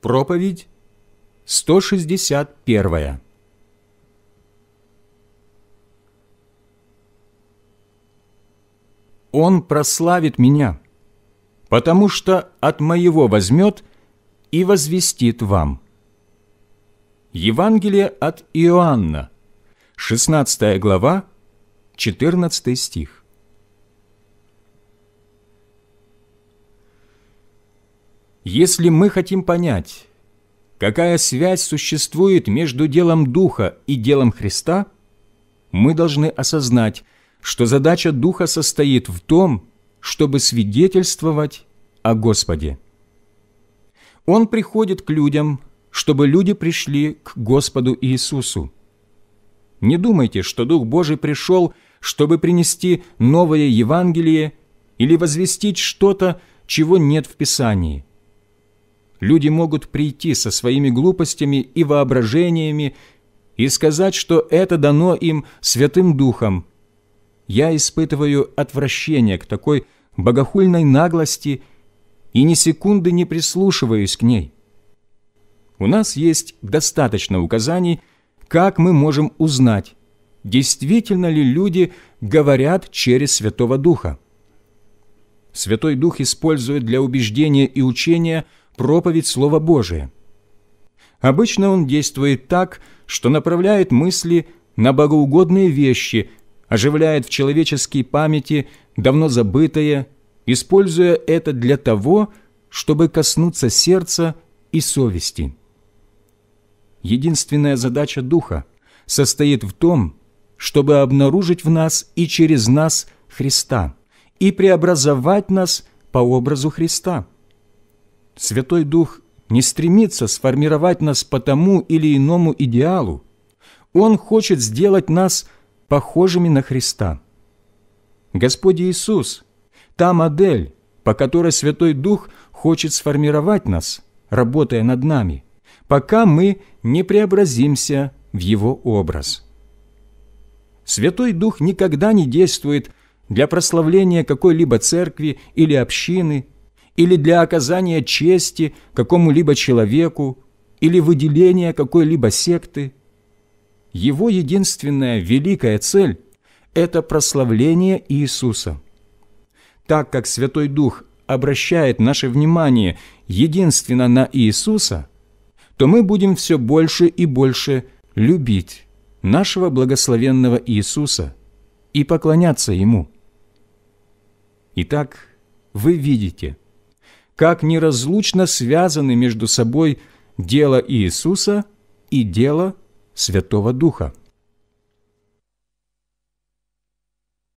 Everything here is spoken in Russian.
Проповедь 161. Он прославит меня, потому что от моего возьмет и возвестит вам. Евангелие от Иоанна, 16 глава, 14 стих. Если мы хотим понять, какая связь существует между делом Духа и делом Христа, мы должны осознать, что задача Духа состоит в том, чтобы свидетельствовать о Господе. Он приходит к людям, чтобы люди пришли к Господу Иисусу. Не думайте, что Дух Божий пришел, чтобы принести новое Евангелие или возвестить что-то, чего нет в Писании – люди могут прийти со своими глупостями и воображениями и сказать, что это дано им Святым Духом. Я испытываю отвращение к такой богохульной наглости и ни секунды не прислушиваюсь к ней. У нас есть достаточно указаний, как мы можем узнать, действительно ли люди говорят через Святого Духа. Святой Дух использует для убеждения и учения – проповедь Слова Божия. Обычно он действует так, что направляет мысли на богоугодные вещи, оживляет в человеческой памяти давно забытое, используя это для того, чтобы коснуться сердца и совести. Единственная задача Духа состоит в том, чтобы обнаружить в нас и через нас Христа и преобразовать нас по образу Христа – Святой Дух не стремится сформировать нас по тому или иному идеалу. Он хочет сделать нас похожими на Христа. Господь Иисус – та модель, по которой Святой Дух хочет сформировать нас, работая над нами, пока мы не преобразимся в Его образ. Святой Дух никогда не действует для прославления какой-либо церкви или общины – или для оказания чести какому-либо человеку, или выделения какой-либо секты. Его единственная великая цель – это прославление Иисуса. Так как Святой Дух обращает наше внимание единственно на Иисуса, то мы будем все больше и больше любить нашего благословенного Иисуса и поклоняться Ему. Итак, вы видите, как неразлучно связаны между собой дело Иисуса и дело Святого Духа.